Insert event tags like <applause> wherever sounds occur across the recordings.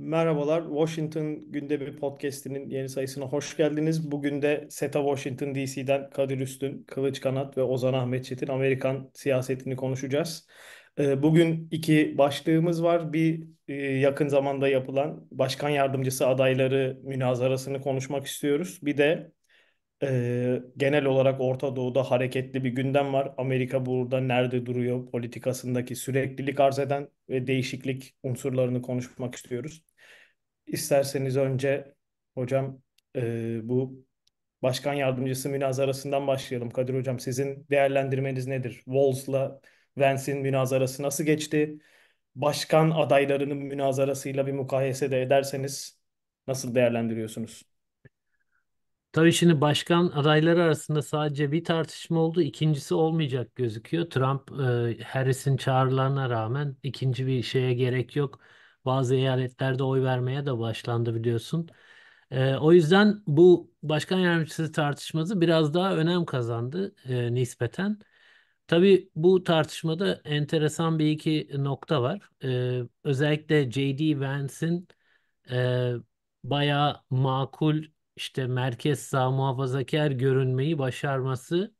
Merhabalar, Washington Gündemi Podcast'inin yeni sayısına hoş geldiniz. Bugün de SETA Washington DC'den Kadir Üstün, Kılıç Kanat ve Ozan Ahmet Çetin Amerikan siyasetini konuşacağız. Ee, bugün iki başlığımız var. Bir e, yakın zamanda yapılan başkan yardımcısı adayları münazarasını konuşmak istiyoruz. Bir de e, genel olarak Orta Doğu'da hareketli bir gündem var. Amerika burada nerede duruyor politikasındaki süreklilik arz eden ve değişiklik unsurlarını konuşmak istiyoruz. İsterseniz önce hocam e, bu başkan yardımcısı münazarasından başlayalım. Kadir hocam sizin değerlendirmeniz nedir? Walls'la Vance'in münazarası nasıl geçti? Başkan adaylarının münazarasıyla bir mukayese de ederseniz nasıl değerlendiriyorsunuz? Tabii şimdi başkan adayları arasında sadece bir tartışma oldu. İkincisi olmayacak gözüküyor. Trump, e, Harris'in çağrılarına rağmen ikinci bir şeye gerek yok bazı eyaletlerde oy vermeye de başlandı biliyorsun. E, o yüzden bu başkan yardımcısı tartışması biraz daha önem kazandı e, nispeten. Tabii bu tartışmada enteresan bir iki nokta var. E, özellikle J.D. Vance'in e, bayağı makul işte merkez sağ muhafazakar görünmeyi başarması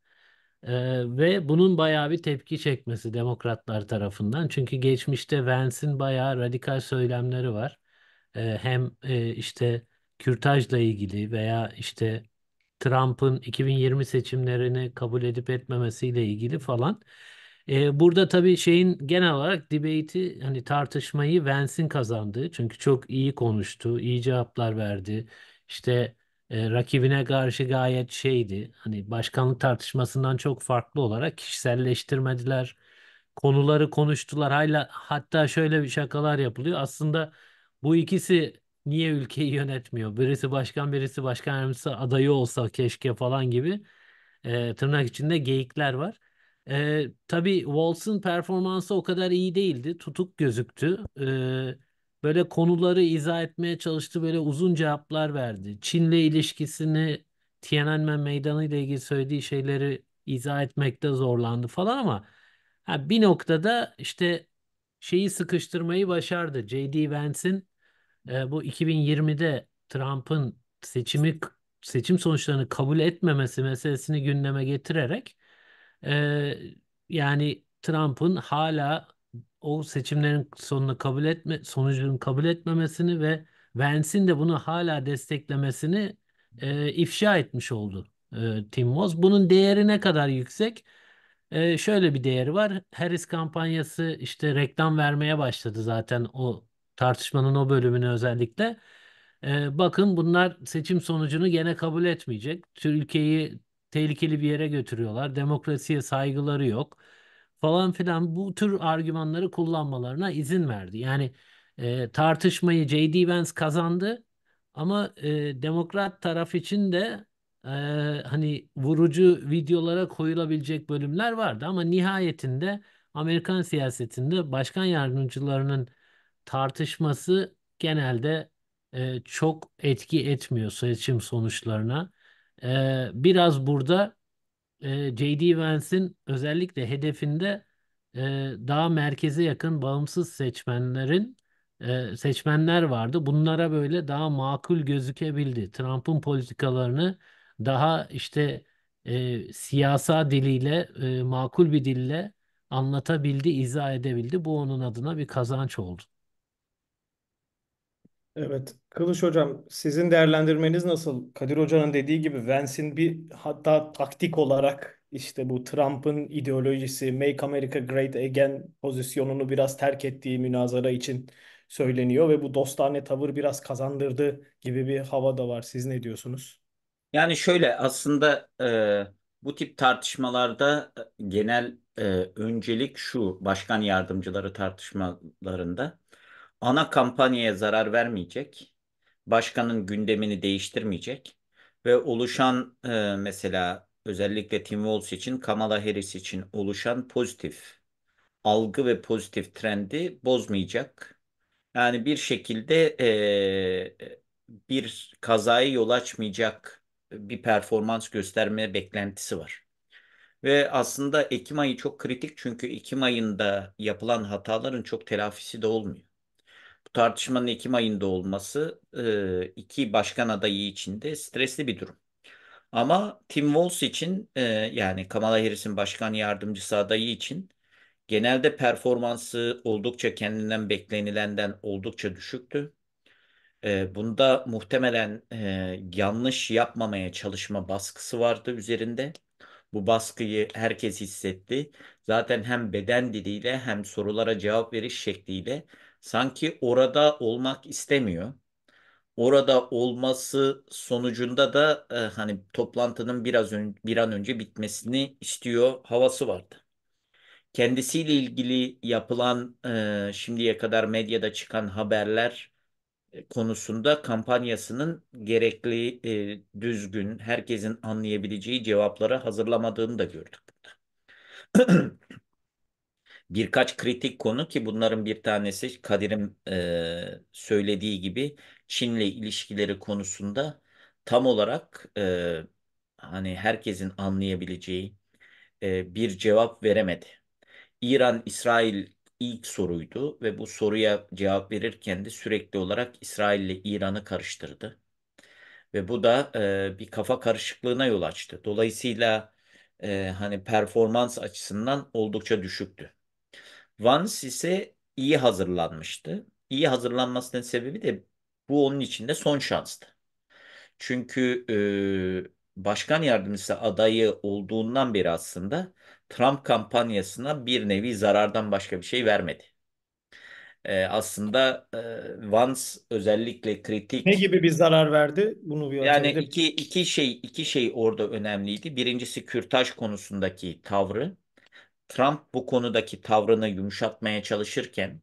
ee, ve bunun bayağı bir tepki çekmesi demokratlar tarafından. Çünkü geçmişte Vance'in bayağı radikal söylemleri var. Ee, hem e, işte kürtajla ilgili veya işte Trump'ın 2020 seçimlerini kabul edip etmemesiyle ilgili falan. Ee, burada tabii şeyin genel olarak debate'i hani tartışmayı Vance'in kazandığı. Çünkü çok iyi konuştu, iyi cevaplar verdi. İşte ee, rakibine karşı gayet şeydi. Hani başkanlık tartışmasından çok farklı olarak kişiselleştirmediler. Konuları konuştular. Hala hatta şöyle bir şakalar yapılıyor. Aslında bu ikisi niye ülkeyi yönetmiyor? Birisi başkan, birisi başkan yardımcısı adayı olsa keşke falan gibi e, tırnak içinde geyikler var. E, tabii Waltz'ın performansı o kadar iyi değildi. Tutuk gözüktü. E, böyle konuları izah etmeye çalıştı, böyle uzun cevaplar verdi. Çin'le ilişkisini, Tiananmen Meydanı ile ilgili söylediği şeyleri izah etmekte zorlandı falan ama ha, bir noktada işte şeyi sıkıştırmayı başardı. J.D. Vance'in e, bu 2020'de Trump'ın seçimi seçim sonuçlarını kabul etmemesi meselesini gündeme getirerek e, yani Trump'ın hala o seçimlerin sonunu kabul etme sonucunu kabul etmemesini ve Vance'in de bunu hala desteklemesini e, ifşa etmiş oldu e, Tim Moss. Bunun değeri ne kadar yüksek? E, şöyle bir değeri var. Harris kampanyası işte reklam vermeye başladı zaten o tartışmanın o bölümünü özellikle. E, bakın bunlar seçim sonucunu gene kabul etmeyecek. Türkiye'yi tehlikeli bir yere götürüyorlar. Demokrasiye saygıları yok falan filan bu tür argümanları kullanmalarına izin verdi. Yani e, tartışmayı J.D. Vance kazandı ama e, demokrat taraf için de e, hani vurucu videolara koyulabilecek bölümler vardı ama nihayetinde Amerikan siyasetinde başkan yardımcılarının tartışması genelde e, çok etki etmiyor seçim sonuçlarına. E, biraz burada e, J.D. Vance'in özellikle hedefinde e, daha merkeze yakın bağımsız seçmenlerin e, seçmenler vardı. Bunlara böyle daha makul gözükebildi. Trump'ın politikalarını daha işte e, siyasa diliyle e, makul bir dille anlatabildi, izah edebildi. Bu onun adına bir kazanç oldu. Evet. Kılıç Hocam sizin değerlendirmeniz nasıl? Kadir Hoca'nın dediği gibi Vance'in bir hatta taktik olarak işte bu Trump'ın ideolojisi Make America Great Again pozisyonunu biraz terk ettiği münazara için söyleniyor ve bu dostane tavır biraz kazandırdı gibi bir hava da var. Siz ne diyorsunuz? Yani şöyle aslında e, bu tip tartışmalarda e, genel e, öncelik şu başkan yardımcıları tartışmalarında ana kampanyaya zarar vermeyecek, başkanın gündemini değiştirmeyecek ve oluşan e, mesela özellikle Tim Walz için, Kamala Harris için oluşan pozitif algı ve pozitif trendi bozmayacak. Yani bir şekilde e, bir kazayı yol açmayacak bir performans gösterme beklentisi var. Ve aslında Ekim ayı çok kritik çünkü Ekim ayında yapılan hataların çok telafisi de olmuyor bu tartışmanın Ekim ayında olması iki başkan adayı için de stresli bir durum. Ama Tim Walz için yani Kamala Harris'in başkan yardımcısı adayı için genelde performansı oldukça kendinden beklenilenden oldukça düşüktü. bunda muhtemelen yanlış yapmamaya çalışma baskısı vardı üzerinde. Bu baskıyı herkes hissetti. Zaten hem beden diliyle hem sorulara cevap veriş şekliyle sanki orada olmak istemiyor. Orada olması sonucunda da e, hani toplantının biraz ön, bir an önce bitmesini istiyor havası vardı. Kendisiyle ilgili yapılan e, şimdiye kadar medyada çıkan haberler e, konusunda kampanyasının gerekli, e, düzgün, herkesin anlayabileceği cevapları hazırlamadığını da gördük burada. <clears throat> birkaç kritik konu ki bunların bir tanesi Kadir'in e, söylediği gibi Çin'le ilişkileri konusunda tam olarak e, hani herkesin anlayabileceği e, bir cevap veremedi. İran-İsrail ilk soruydu ve bu soruya cevap verirken de sürekli olarak İsrail ile İran'ı karıştırdı. Ve bu da e, bir kafa karışıklığına yol açtı. Dolayısıyla e, hani performans açısından oldukça düşüktü. Vans ise iyi hazırlanmıştı. İyi hazırlanmasının sebebi de bu onun için de son şanstı. Çünkü e, başkan yardımcısı adayı olduğundan beri aslında Trump kampanyasına bir nevi zarardan başka bir şey vermedi. E, aslında e, Vance özellikle kritik. Ne gibi bir zarar verdi? Bunu bir Yani iki iki şey iki şey orada önemliydi. Birincisi kürtaj konusundaki tavrı. Trump bu konudaki tavrını yumuşatmaya çalışırken,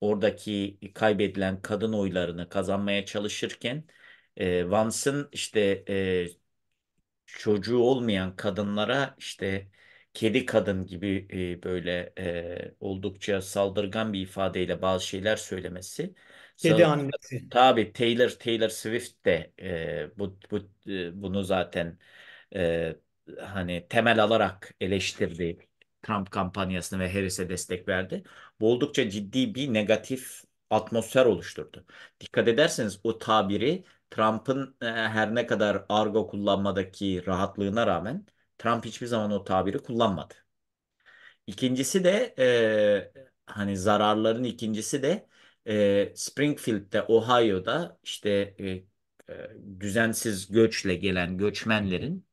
oradaki kaybedilen kadın oylarını kazanmaya çalışırken, e, Vance'ın işte e, çocuğu olmayan kadınlara işte kedi kadın gibi e, böyle e, oldukça saldırgan bir ifadeyle bazı şeyler söylemesi. Kedi annesi. Tabii Taylor Taylor Swift de e, bu, bu e, bunu zaten e, hani temel alarak eleştirdi Trump kampanyasını ve Harris'e destek verdi. Bu oldukça ciddi bir negatif atmosfer oluşturdu. Dikkat ederseniz o tabiri Trump'ın e, her ne kadar argo kullanmadaki rahatlığına rağmen Trump hiçbir zaman o tabiri kullanmadı. İkincisi de e, hani zararların ikincisi de e, Springfield'de Ohio'da işte e, e, düzensiz göçle gelen göçmenlerin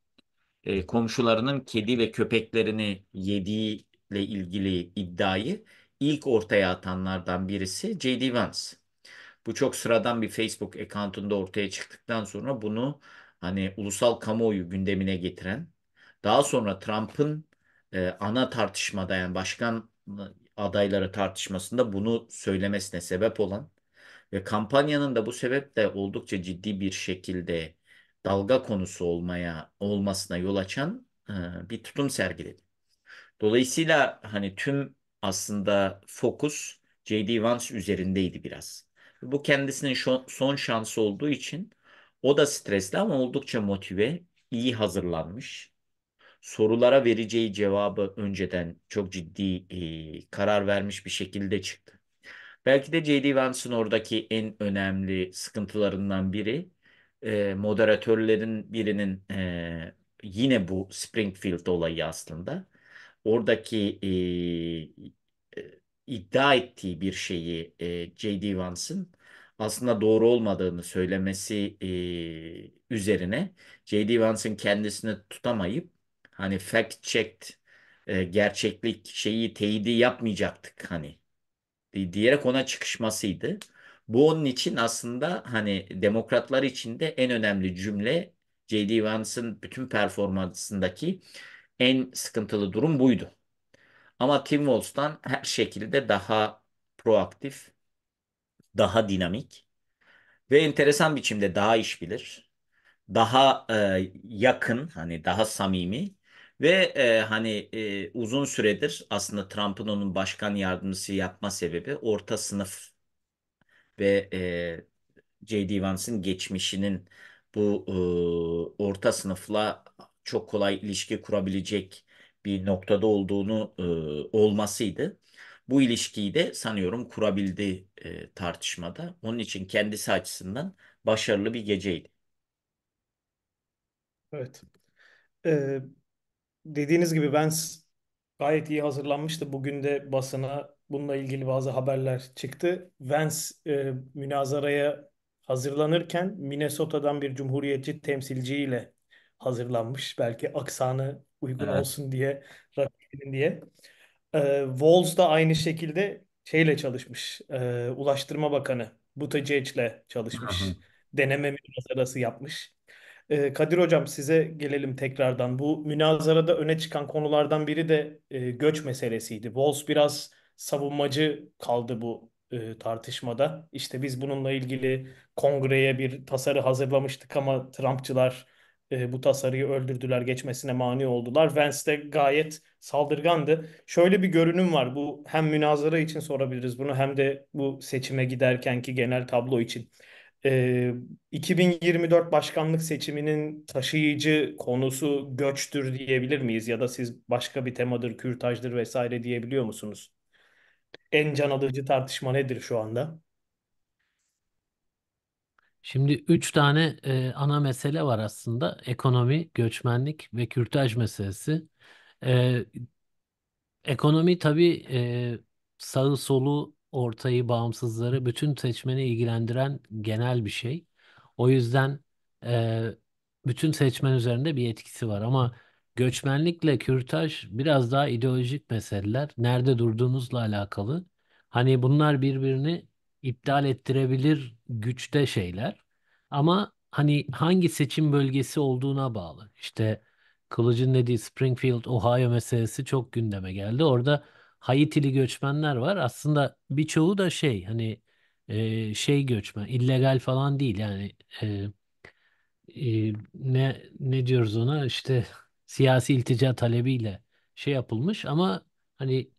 e, komşularının kedi ve köpeklerini yediği ile ilgili iddiayı ilk ortaya atanlardan birisi J.D. Vance. Bu çok sıradan bir Facebook account'unda ortaya çıktıktan sonra bunu hani ulusal kamuoyu gündemine getiren, daha sonra Trump'ın e, ana tartışmada yani başkan adayları tartışmasında bunu söylemesine sebep olan ve kampanyanın da bu sebeple oldukça ciddi bir şekilde dalga konusu olmaya olmasına yol açan e, bir tutum sergiledi. Dolayısıyla hani tüm aslında fokus J.D. Vance üzerindeydi biraz. Bu kendisinin son şansı olduğu için o da stresli ama oldukça motive, iyi hazırlanmış. Sorulara vereceği cevabı önceden çok ciddi e, karar vermiş bir şekilde çıktı. Belki de J.D. Vance'ın oradaki en önemli sıkıntılarından biri e, moderatörlerin birinin e, yine bu Springfield olayı aslında. Oradaki e, e, iddia ettiği bir şeyi e, J.D. Vance'ın aslında doğru olmadığını söylemesi e, üzerine J.D. Vance'ın kendisini tutamayıp hani fact checked e, gerçeklik şeyi teyidi yapmayacaktık hani diyerek ona çıkışmasıydı. Bu onun için aslında hani demokratlar için de en önemli cümle J.D. Vance'ın bütün performansındaki en sıkıntılı durum buydu. Ama Tim Walz'dan her şekilde daha proaktif, daha dinamik ve enteresan biçimde daha iş bilir, daha e, yakın, hani daha samimi ve e, hani e, uzun süredir aslında Trump'ın onun başkan yardımcısı yapma sebebi orta sınıf ve e, J.D. Vance'ın geçmişinin bu e, orta sınıfla çok kolay ilişki kurabilecek bir noktada olduğunu e, olmasıydı. Bu ilişkiyi de sanıyorum kurabildi e, tartışmada. Onun için kendisi açısından başarılı bir geceydi. Evet. Ee, dediğiniz gibi ben gayet iyi hazırlanmıştı. Bugün de basına bununla ilgili bazı haberler çıktı. Vance e, münazaraya hazırlanırken Minnesota'dan bir cumhuriyetçi temsilciyle hazırlanmış. Belki aksanı uygun evet. olsun diye, rakibinin diye. E, Walls da aynı şekilde şeyle çalışmış. E, Ulaştırma Bakanı Buttigieg'le çalışmış. Deneme münazarası yapmış. E, Kadir Hocam size gelelim tekrardan. Bu münazarada öne çıkan konulardan biri de e, göç meselesiydi. Walls biraz savunmacı kaldı bu e, tartışmada. İşte biz bununla ilgili kongreye bir tasarı hazırlamıştık ama Trumpçılar e, bu tasarıyı öldürdüler, geçmesine mani oldular. Vance de gayet saldırgandı. Şöyle bir görünüm var. Bu hem münazara için sorabiliriz bunu hem de bu seçime giderkenki genel tablo için. E, 2024 başkanlık seçiminin taşıyıcı konusu göçtür diyebilir miyiz? Ya da siz başka bir temadır, kürtajdır vesaire diyebiliyor musunuz? en can alıcı tartışma nedir şu anda? Şimdi üç tane e, ana mesele var aslında. Ekonomi, göçmenlik ve kürtaj meselesi. E, ekonomi tabii e, sağı solu, ortayı, bağımsızları, bütün seçmeni ilgilendiren genel bir şey. O yüzden e, bütün seçmen üzerinde bir etkisi var ama göçmenlikle kürtaj biraz daha ideolojik meseleler. Nerede durduğunuzla alakalı. Hani bunlar birbirini iptal ettirebilir güçte şeyler. Ama hani hangi seçim bölgesi olduğuna bağlı. İşte Kılıç'ın dediği Springfield, Ohio meselesi çok gündeme geldi. Orada Haitili göçmenler var. Aslında birçoğu da şey hani e, şey göçmen, illegal falan değil. Yani e, e, ne ne diyoruz ona işte siyasi iltica talebiyle şey yapılmış ama hani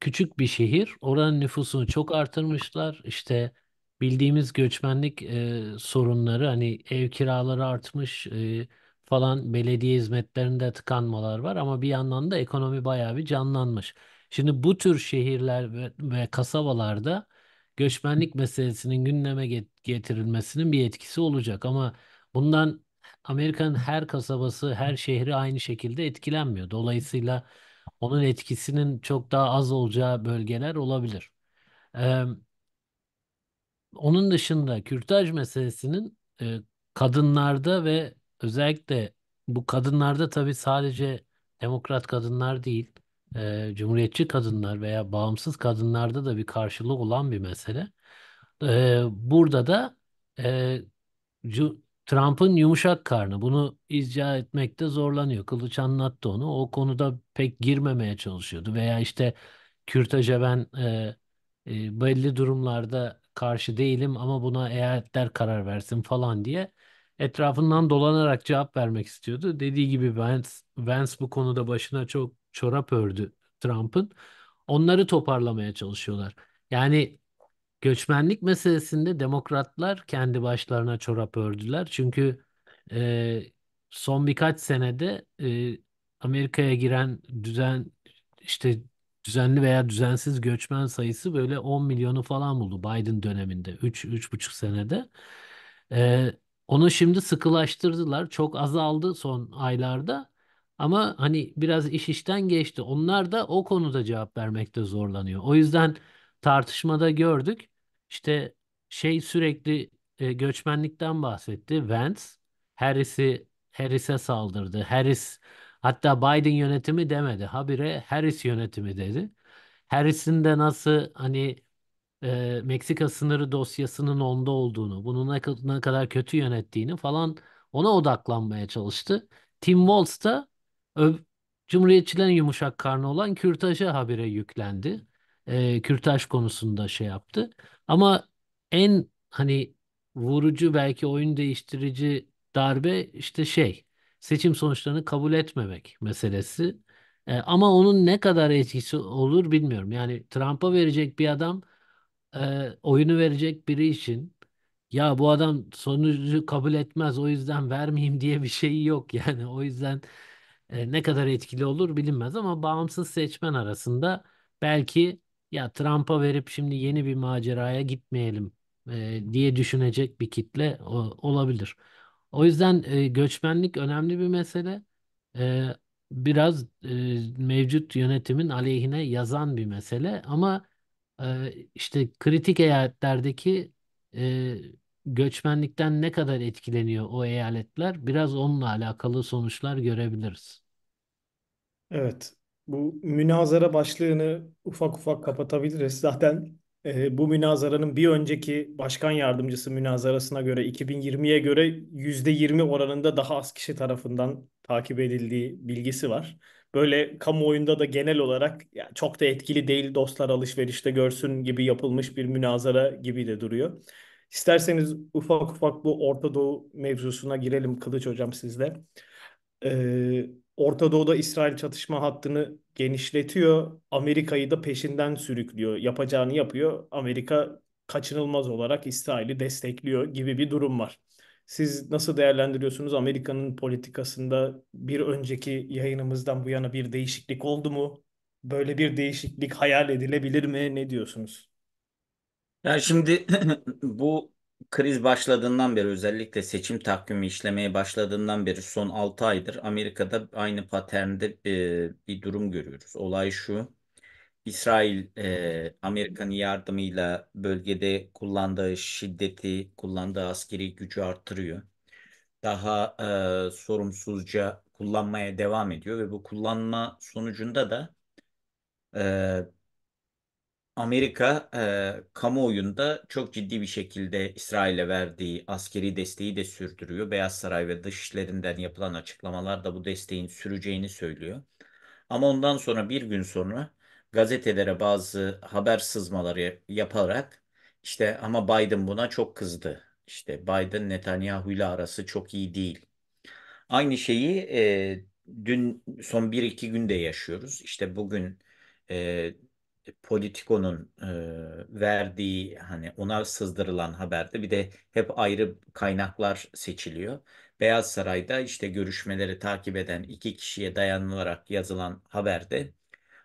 küçük bir şehir. Oranın nüfusunu çok artırmışlar. işte bildiğimiz göçmenlik e, sorunları hani ev kiraları artmış e, falan belediye hizmetlerinde tıkanmalar var ama bir yandan da ekonomi bayağı bir canlanmış. Şimdi bu tür şehirler ve, ve kasabalarda göçmenlik meselesinin gündeme getirilmesinin bir etkisi olacak ama bundan Amerika'nın her kasabası, her şehri aynı şekilde etkilenmiyor. Dolayısıyla onun etkisinin çok daha az olacağı bölgeler olabilir. Ee, onun dışında kürtaj meselesinin e, kadınlarda ve özellikle bu kadınlarda tabii sadece demokrat kadınlar değil, e, cumhuriyetçi kadınlar veya bağımsız kadınlarda da bir karşılığı olan bir mesele. E, burada da e, cu- Trump'ın yumuşak karnı bunu icra etmekte zorlanıyor. Kılıç anlattı onu. O konuda pek girmemeye çalışıyordu. Veya işte kürtaja ben e, e, belli durumlarda karşı değilim ama buna eyaletler karar versin falan diye etrafından dolanarak cevap vermek istiyordu. Dediği gibi Vance, Vance bu konuda başına çok çorap ördü Trump'ın. Onları toparlamaya çalışıyorlar. Yani Göçmenlik meselesinde demokratlar kendi başlarına çorap ördüler. Çünkü e, son birkaç senede e, Amerika'ya giren düzen işte düzenli veya düzensiz göçmen sayısı böyle 10 milyonu falan buldu Biden döneminde 3-3,5 senede. E, onu şimdi sıkılaştırdılar. Çok azaldı son aylarda. Ama hani biraz iş işten geçti. Onlar da o konuda cevap vermekte zorlanıyor. O yüzden tartışmada gördük. İşte şey sürekli e, göçmenlikten bahsetti. Vance Harris'i Harris'e saldırdı. Harris hatta Biden yönetimi demedi. Habire Harris yönetimi dedi. Harris'in de nasıl hani e, Meksika sınırı dosyasının onda olduğunu, bunu ne, ne kadar kötü yönettiğini falan ona odaklanmaya çalıştı. Tim Walz da Cumhuriyetçilerin yumuşak karnı olan kürtaja habire yüklendi e, kürtaj konusunda şey yaptı. Ama en hani vurucu belki oyun değiştirici darbe işte şey seçim sonuçlarını kabul etmemek meselesi. E, ama onun ne kadar etkisi olur bilmiyorum. Yani Trump'a verecek bir adam e, oyunu verecek biri için ya bu adam sonucu kabul etmez o yüzden vermeyeyim diye bir şey yok. <laughs> Yani o yüzden e, ne kadar etkili olur bilinmez ama bağımsız seçmen arasında belki ya Trump'a verip şimdi yeni bir maceraya gitmeyelim e, diye düşünecek bir kitle o, olabilir. O yüzden e, göçmenlik önemli bir mesele. E, biraz e, mevcut yönetimin aleyhine yazan bir mesele ama e, işte kritik eyaletlerdeki e, göçmenlikten ne kadar etkileniyor o eyaletler biraz onunla alakalı sonuçlar görebiliriz. Evet, bu münazara başlığını ufak ufak kapatabiliriz. Zaten e, bu münazaranın bir önceki başkan yardımcısı münazarasına göre 2020'ye göre %20 oranında daha az kişi tarafından takip edildiği bilgisi var. Böyle kamuoyunda da genel olarak ya, çok da etkili değil dostlar alışverişte görsün gibi yapılmış bir münazara gibi de duruyor. İsterseniz ufak ufak bu Orta Doğu mevzusuna girelim Kılıç Hocam sizle. Ee, Orta Doğu'da İsrail çatışma hattını genişletiyor. Amerika'yı da peşinden sürüklüyor. Yapacağını yapıyor. Amerika kaçınılmaz olarak İsrail'i destekliyor gibi bir durum var. Siz nasıl değerlendiriyorsunuz? Amerika'nın politikasında bir önceki yayınımızdan bu yana bir değişiklik oldu mu? Böyle bir değişiklik hayal edilebilir mi? Ne diyorsunuz? Ya yani şimdi <laughs> bu kriz başladığından beri özellikle seçim takvimi işlemeye başladığından beri son 6 aydır Amerika'da aynı paternde e, bir durum görüyoruz. Olay şu. İsrail e, Amerikan yardımıyla bölgede kullandığı şiddeti, kullandığı askeri gücü artırıyor. Daha e, sorumsuzca kullanmaya devam ediyor ve bu kullanma sonucunda da e, Amerika e, kamuoyunda çok ciddi bir şekilde İsrail'e verdiği askeri desteği de sürdürüyor. Beyaz Saray ve dışişlerinden yapılan açıklamalar da bu desteğin süreceğini söylüyor. Ama ondan sonra bir gün sonra gazetelere bazı haber sızmaları yaparak işte ama Biden buna çok kızdı. İşte Biden Netanyahu ile arası çok iyi değil. Aynı şeyi e, dün son bir iki günde yaşıyoruz. İşte bugün e, e, Politiko'nun e, verdiği hani ona sızdırılan haberde bir de hep ayrı kaynaklar seçiliyor. Beyaz Saray'da işte görüşmeleri takip eden iki kişiye dayanılarak yazılan haberde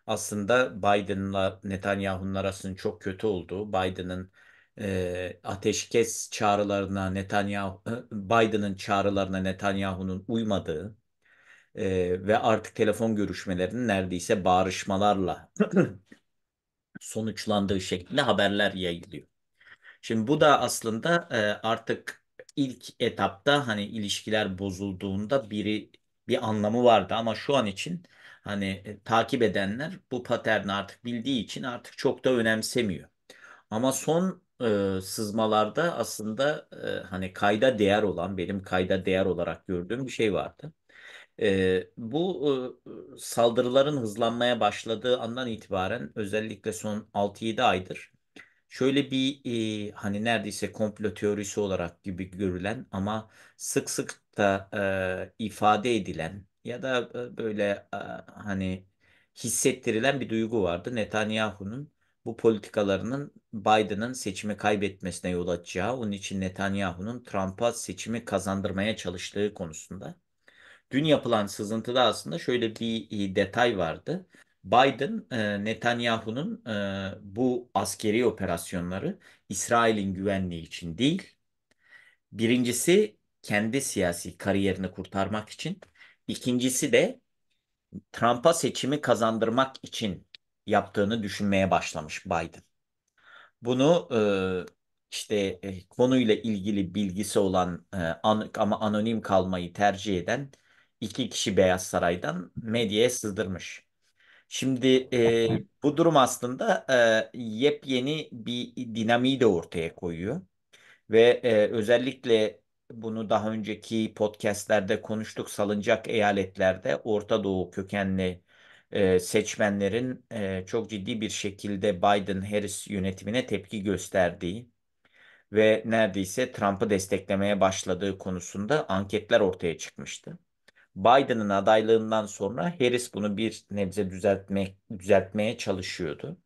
aslında Biden'la Netanyahu'nun arasının çok kötü olduğu, Biden'ın e, ateşkes çağrılarına Netanyahu, e, Biden'ın çağrılarına Netanyahu'nun uymadığı e, ve artık telefon görüşmelerinin neredeyse bağrışmalarla <clears throat> sonuçlandığı şeklinde haberler yayılıyor. Şimdi bu da aslında e, artık ilk etapta hani ilişkiler bozulduğunda biri bir anlamı vardı ama şu an için hani e, takip edenler bu paterni artık bildiği için artık çok da önemsemiyor. Ama son e, sızmalarda aslında e, hani kayda değer olan benim kayda değer olarak gördüğüm bir şey vardı. E, bu e, saldırıların hızlanmaya başladığı andan itibaren özellikle son 6-7 aydır şöyle bir e, hani neredeyse komplo teorisi olarak gibi görülen ama sık sık da e, ifade edilen ya da e, böyle e, hani hissettirilen bir duygu vardı. Netanyahu'nun bu politikalarının Biden'ın seçimi kaybetmesine yol açacağı, onun için Netanyahu'nun Trump'a seçimi kazandırmaya çalıştığı konusunda. Dün yapılan sızıntıda aslında şöyle bir e, detay vardı. Biden, e, Netanyahu'nun e, bu askeri operasyonları İsrail'in güvenliği için değil, birincisi kendi siyasi kariyerini kurtarmak için, ikincisi de Trump'a seçimi kazandırmak için yaptığını düşünmeye başlamış Biden. Bunu işte konuyla ilgili bilgisi olan ama anonim kalmayı tercih eden iki kişi Beyaz Saray'dan medyaya sızdırmış. Şimdi e, bu durum aslında e, yepyeni bir dinamiği de ortaya koyuyor. Ve e, özellikle bunu daha önceki podcastlerde konuştuk salıncak eyaletlerde Orta Doğu kökenli e, seçmenlerin e, çok ciddi bir şekilde Biden-Harris yönetimine tepki gösterdiği ve neredeyse Trump'ı desteklemeye başladığı konusunda anketler ortaya çıkmıştı. Biden'ın adaylığından sonra Harris bunu bir nebze düzeltmek, düzeltmeye çalışıyordu.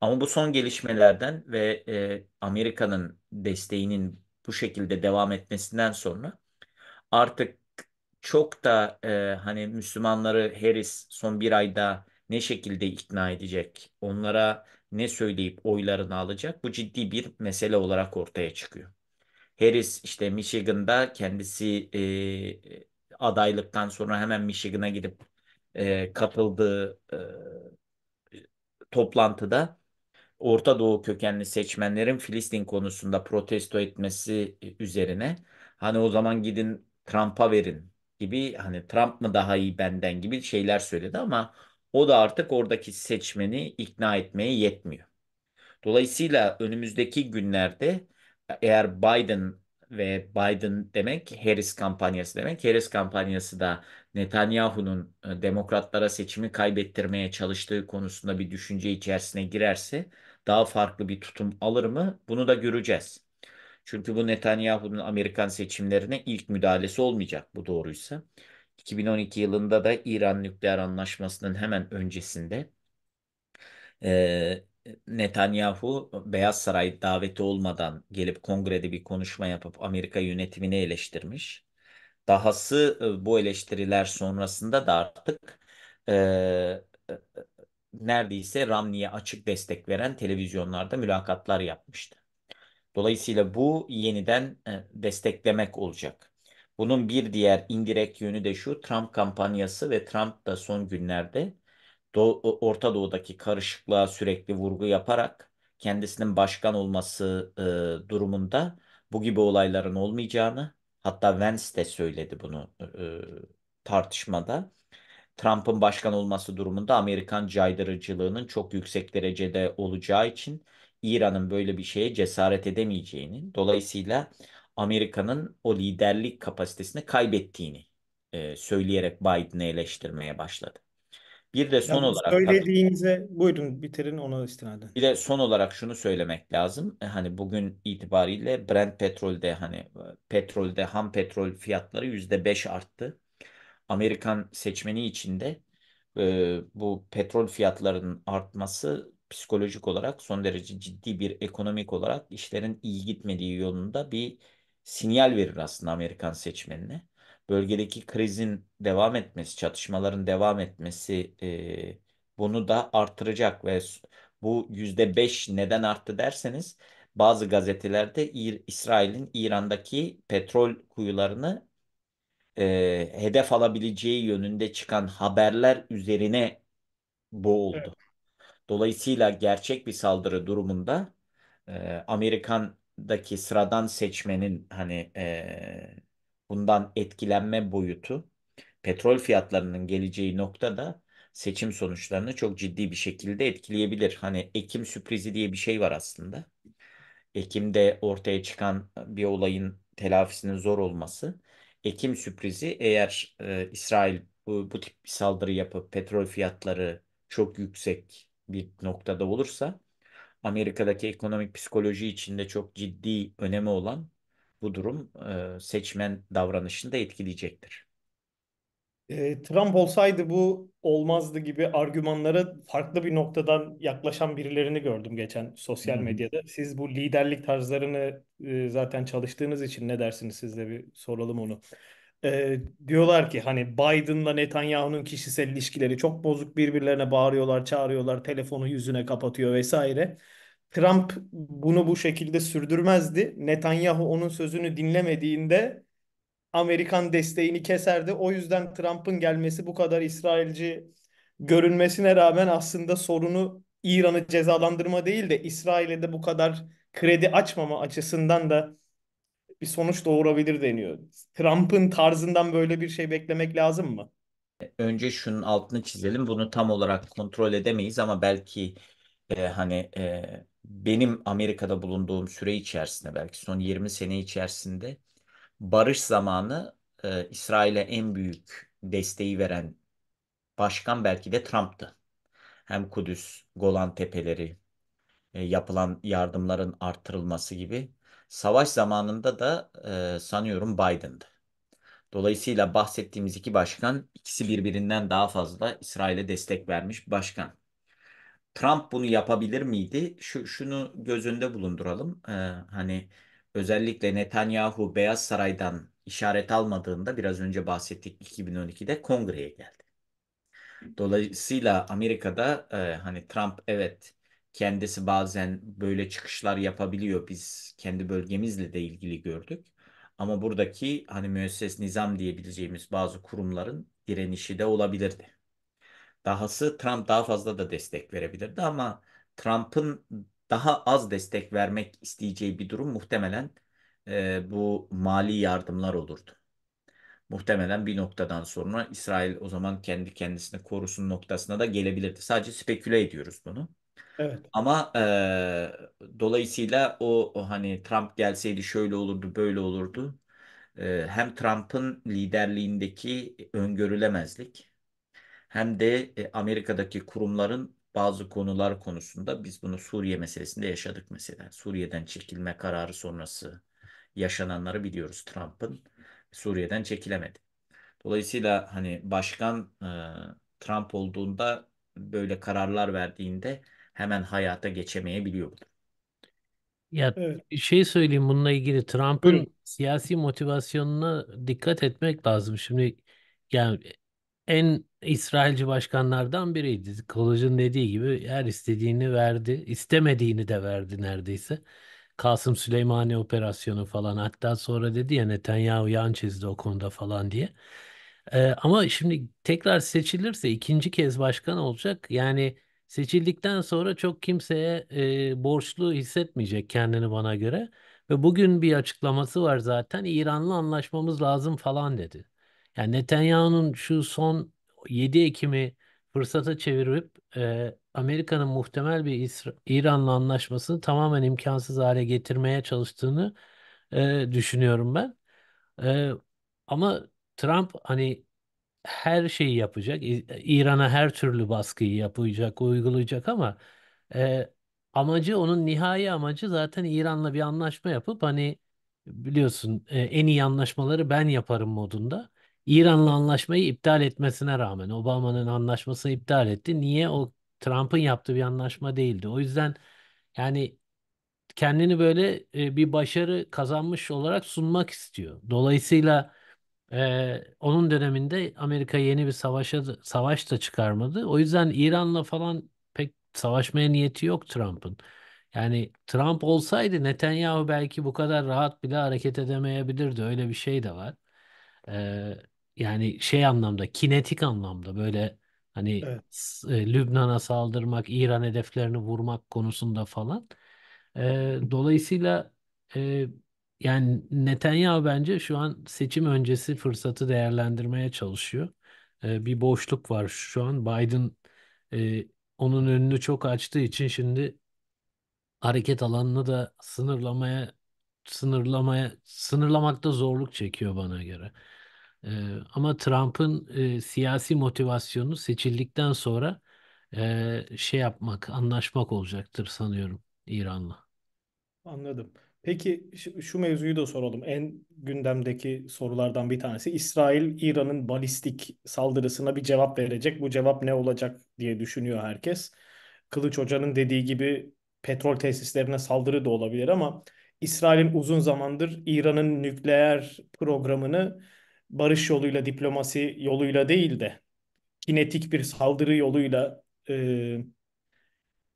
Ama bu son gelişmelerden ve e, Amerika'nın desteğinin bu şekilde devam etmesinden sonra artık çok da e, hani Müslümanları Harris son bir ayda ne şekilde ikna edecek, onlara ne söyleyip oylarını alacak bu ciddi bir mesele olarak ortaya çıkıyor. Harris işte Michigan'da kendisi e, adaylıktan sonra hemen Michigan'a gidip e, katıldığı e, toplantıda Orta Doğu kökenli seçmenlerin Filistin konusunda protesto etmesi üzerine hani o zaman gidin Trump'a verin gibi hani Trump mı daha iyi benden gibi şeyler söyledi ama o da artık oradaki seçmeni ikna etmeye yetmiyor. Dolayısıyla önümüzdeki günlerde eğer Biden ve Biden demek Harris kampanyası demek. Harris kampanyası da Netanyahu'nun e, demokratlara seçimi kaybettirmeye çalıştığı konusunda bir düşünce içerisine girerse daha farklı bir tutum alır mı? Bunu da göreceğiz. Çünkü bu Netanyahu'nun Amerikan seçimlerine ilk müdahalesi olmayacak bu doğruysa. 2012 yılında da İran nükleer anlaşmasının hemen öncesinde e, Netanyahu e, Beyaz Saray daveti olmadan gelip kongrede bir konuşma yapıp Amerika yönetimini eleştirmiş. Dahası e, bu eleştiriler sonrasında da artık e, e neredeyse Ramni'ye açık destek veren televizyonlarda mülakatlar yapmıştı. Dolayısıyla bu yeniden e, desteklemek olacak. Bunun bir diğer indirek yönü de şu Trump kampanyası ve Trump da son günlerde Do Orta Doğu'daki karışıklığa sürekli vurgu yaparak kendisinin başkan olması e, durumunda bu gibi olayların olmayacağını hatta Vance de söyledi bunu e, e tartışmada. Trump'ın başkan olması durumunda Amerikan caydırıcılığının çok yüksek derecede olacağı için İran'ın böyle bir şeye cesaret edemeyeceğini, dolayısıyla Amerika'nın o liderlik kapasitesini kaybettiğini e, söyleyerek Biden'ı eleştirmeye başladı. Bir de son Yalnız olarak tabii söylediğinize buyurun bitirin ona istinaden. bir de son olarak şunu söylemek lazım. E, hani bugün itibariyle Brent petrolde hani e, petrolde ham petrol fiyatları %5 arttı. Amerikan seçmeni için de e, bu petrol fiyatlarının artması psikolojik olarak son derece ciddi bir ekonomik olarak işlerin iyi gitmediği yolunda bir sinyal verir aslında Amerikan seçmenine bölgedeki krizin devam etmesi, çatışmaların devam etmesi e, bunu da artıracak ve bu yüzde beş neden arttı derseniz bazı gazetelerde İsrail'in İran'daki petrol kuyularını e, hedef alabileceği yönünde çıkan haberler üzerine boğuldu. Evet. Dolayısıyla gerçek bir saldırı durumunda e, Amerikan'daki sıradan seçmenin hani e, bundan etkilenme boyutu petrol fiyatlarının geleceği noktada seçim sonuçlarını çok ciddi bir şekilde etkileyebilir. Hani Ekim sürprizi diye bir şey var aslında. Ekim'de ortaya çıkan bir olayın telafisinin zor olması. Ekim sürprizi eğer e, İsrail bu, bu tip bir saldırı yapıp petrol fiyatları çok yüksek bir noktada olursa Amerika'daki ekonomik psikoloji içinde çok ciddi önemi olan bu durum e, seçmen davranışını da etkileyecektir. E, Trump olsaydı bu olmazdı gibi argümanlara farklı bir noktadan yaklaşan birilerini gördüm geçen sosyal hmm. medyada. Siz bu liderlik tarzlarını e, zaten çalıştığınız için ne dersiniz siz de bir soralım onu. E, diyorlar ki hani Biden'la Netanyahu'nun kişisel ilişkileri çok bozuk birbirlerine bağırıyorlar, çağırıyorlar, telefonu yüzüne kapatıyor vesaire. Trump bunu bu şekilde sürdürmezdi. Netanyahu onun sözünü dinlemediğinde Amerikan desteğini keserdi. O yüzden Trump'ın gelmesi bu kadar İsrailci görünmesine rağmen aslında sorunu İran'ı cezalandırma değil de İsrail'e de bu kadar kredi açmama açısından da bir sonuç doğurabilir deniyor. Trump'ın tarzından böyle bir şey beklemek lazım mı? Önce şunun altını çizelim. Bunu tam olarak kontrol edemeyiz ama belki e, hani e, benim Amerika'da bulunduğum süre içerisinde belki son 20 sene içerisinde barış zamanı e, İsrail'e en büyük desteği veren başkan belki de Trump'tı. Hem Kudüs, Golan Tepeleri, e, yapılan yardımların artırılması gibi. Savaş zamanında da e, sanıyorum Biden'dı. Dolayısıyla bahsettiğimiz iki başkan ikisi birbirinden daha fazla İsrail'e destek vermiş başkan. Trump bunu yapabilir miydi? Şu, şunu gözünde bulunduralım. Ee, hani özellikle Netanyahu Beyaz Saray'dan işaret almadığında biraz önce bahsettik 2012'de kongreye geldi. Dolayısıyla Amerika'da e, hani Trump evet kendisi bazen böyle çıkışlar yapabiliyor. Biz kendi bölgemizle de ilgili gördük. Ama buradaki hani müesses nizam diyebileceğimiz bazı kurumların direnişi de olabilirdi. Dahası Trump daha fazla da destek verebilirdi ama Trump'ın daha az destek vermek isteyeceği bir durum muhtemelen e, bu mali yardımlar olurdu. Muhtemelen bir noktadan sonra İsrail o zaman kendi kendisini korusun noktasına da gelebilirdi. Sadece speküle ediyoruz bunu. Evet. Ama e, dolayısıyla o, o hani Trump gelseydi şöyle olurdu böyle olurdu. E, hem Trump'ın liderliğindeki öngörülemezlik hem de e, Amerika'daki kurumların bazı konular konusunda biz bunu Suriye meselesinde yaşadık mesela. Suriye'den çekilme kararı sonrası yaşananları biliyoruz. Trump'ın Suriye'den çekilemedi. Dolayısıyla hani başkan e, Trump olduğunda böyle kararlar verdiğinde hemen hayata geçemeyebiliyor bu. Ya evet. şey söyleyeyim bununla ilgili Trump'ın siyasi motivasyonuna dikkat etmek lazım. Şimdi yani en İsrailci başkanlardan biriydi. Kılıç'ın dediği gibi her istediğini verdi, istemediğini de verdi neredeyse. Kasım Süleymani operasyonu falan hatta sonra dedi ya Netanyahu yan çizdi o konuda falan diye. Ee, ama şimdi tekrar seçilirse ikinci kez başkan olacak. Yani seçildikten sonra çok kimseye e, borçlu hissetmeyecek kendini bana göre. Ve bugün bir açıklaması var zaten İran'la anlaşmamız lazım falan dedi. Yani Netanyahu'nun şu son 7 Ekim'i fırsata çevirip e, Amerika'nın muhtemel bir İsra- İran'la anlaşmasını tamamen imkansız hale getirmeye çalıştığını e, düşünüyorum ben. E, ama Trump hani her şeyi yapacak, İran'a her türlü baskıyı yapacak, uygulayacak ama e, amacı onun nihai amacı zaten İran'la bir anlaşma yapıp hani biliyorsun e, en iyi anlaşmaları ben yaparım modunda. İran'la anlaşmayı iptal etmesine rağmen Obama'nın anlaşmasını iptal etti. Niye? O Trump'ın yaptığı bir anlaşma değildi. O yüzden yani kendini böyle e, bir başarı kazanmış olarak sunmak istiyor. Dolayısıyla e, onun döneminde Amerika yeni bir savaşa savaş da çıkarmadı. O yüzden İran'la falan pek savaşmaya niyeti yok Trump'ın. Yani Trump olsaydı Netanyahu belki bu kadar rahat bile hareket edemeyebilirdi. Öyle bir şey de var. E, yani şey anlamda kinetik anlamda böyle hani Evet. E, Lübnan'a saldırmak, İran hedeflerini vurmak konusunda falan. E, dolayısıyla e, yani Netanyahu bence şu an seçim öncesi fırsatı değerlendirmeye çalışıyor. E, bir boşluk var şu an. Biden e, onun önünü çok açtığı için şimdi hareket alanını da sınırlamaya sınırlamaya sınırlamakta zorluk çekiyor bana göre. Ee, ama Trump'ın e, siyasi motivasyonu seçildikten sonra e, şey yapmak, anlaşmak olacaktır sanıyorum İran'la. Anladım. Peki şu mevzuyu da soralım. En gündemdeki sorulardan bir tanesi İsrail İran'ın balistik saldırısına bir cevap verecek. Bu cevap ne olacak diye düşünüyor herkes. Kılıç Hoca'nın dediği gibi petrol tesislerine saldırı da olabilir ama İsrail'in uzun zamandır İran'ın nükleer programını barış yoluyla, diplomasi yoluyla değil de kinetik bir saldırı yoluyla e,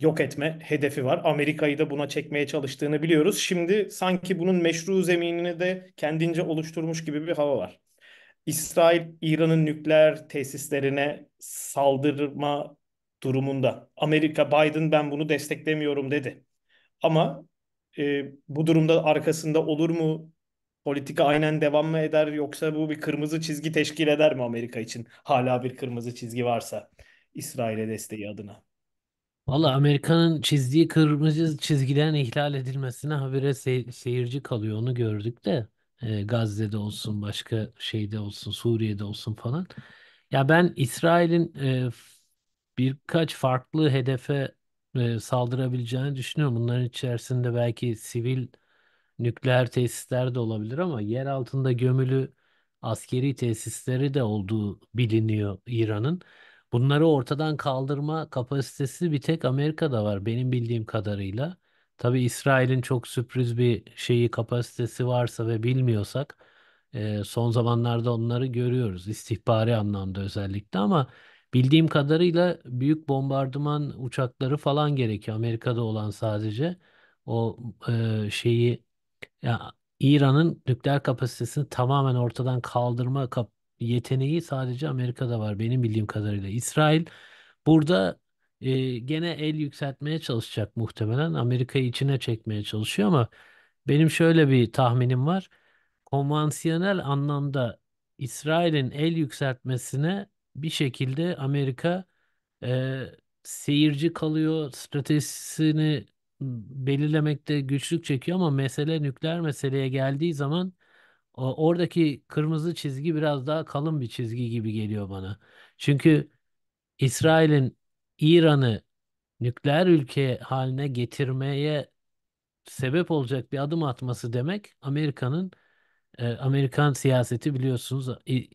yok etme hedefi var. Amerika'yı da buna çekmeye çalıştığını biliyoruz. Şimdi sanki bunun meşru zeminini de kendince oluşturmuş gibi bir hava var. İsrail, İran'ın nükleer tesislerine saldırma durumunda. Amerika, Biden ben bunu desteklemiyorum dedi. Ama e, bu durumda arkasında olur mu politika aynen devam mı eder yoksa bu bir kırmızı çizgi teşkil eder mi Amerika için? Hala bir kırmızı çizgi varsa İsrail'e desteği adına. Valla Amerika'nın çizdiği kırmızı çizgilerin ihlal edilmesine habire seyirci kalıyor onu gördük de e, Gazze'de olsun başka şeyde olsun Suriye'de olsun falan. Ya ben İsrail'in e, birkaç farklı hedefe e, saldırabileceğini düşünüyorum. Bunların içerisinde belki sivil nükleer tesisler de olabilir ama yer altında gömülü askeri tesisleri de olduğu biliniyor İran'ın. Bunları ortadan kaldırma kapasitesi bir tek Amerika'da var benim bildiğim kadarıyla. Tabii İsrail'in çok sürpriz bir şeyi kapasitesi varsa ve bilmiyorsak e, son zamanlarda onları görüyoruz istihbari anlamda özellikle ama bildiğim kadarıyla büyük bombardıman uçakları falan gerekiyor Amerika'da olan sadece o e, şeyi ya İran'ın nükleer kapasitesini tamamen ortadan kaldırma kap- yeteneği sadece Amerika'da var benim bildiğim kadarıyla. İsrail burada e, gene el yükseltmeye çalışacak muhtemelen. Amerika'yı içine çekmeye çalışıyor ama benim şöyle bir tahminim var. Konvansiyonel anlamda İsrail'in el yükseltmesine bir şekilde Amerika e, seyirci kalıyor, stratejisini belirlemekte güçlük çekiyor ama mesele nükleer meseleye geldiği zaman oradaki kırmızı çizgi biraz daha kalın bir çizgi gibi geliyor bana. Çünkü İsrail'in İran'ı nükleer ülke haline getirmeye sebep olacak bir adım atması demek Amerika'nın e, Amerikan siyaseti biliyorsunuz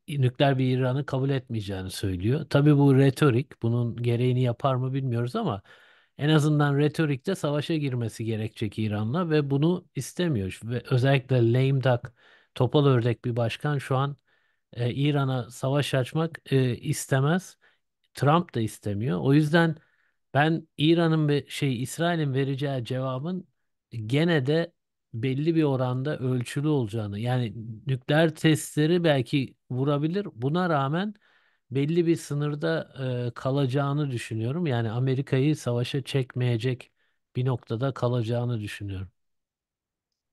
nükleer bir İran'ı kabul etmeyeceğini söylüyor. Tabii bu retorik, bunun gereğini yapar mı bilmiyoruz ama en azından retorikte savaşa girmesi gerekecek İran'la ve bunu istemiyor. Ve özellikle lame duck, topal ördek bir başkan şu an e, İran'a savaş açmak e, istemez. Trump da istemiyor. O yüzden ben İran'ın ve şey İsrail'in vereceği cevabın gene de belli bir oranda ölçülü olacağını yani nükleer testleri belki vurabilir. Buna rağmen belli bir sınırda kalacağını düşünüyorum. Yani Amerika'yı savaşa çekmeyecek bir noktada kalacağını düşünüyorum.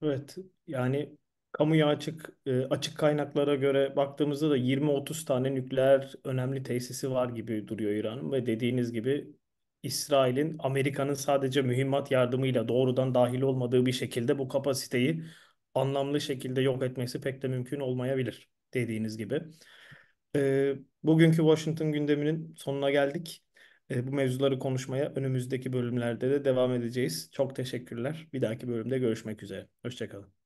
Evet, yani kamuya açık açık kaynaklara göre baktığımızda da 20-30 tane nükleer önemli tesisi var gibi duruyor İran'ın ve dediğiniz gibi İsrail'in Amerika'nın sadece mühimmat yardımıyla doğrudan dahil olmadığı bir şekilde bu kapasiteyi anlamlı şekilde yok etmesi pek de mümkün olmayabilir dediğiniz gibi. Ee, bugünkü Washington gündeminin sonuna geldik. Ee, bu mevzuları konuşmaya önümüzdeki bölümlerde de devam edeceğiz. Çok teşekkürler. Bir dahaki bölümde görüşmek üzere. Hoşçakalın.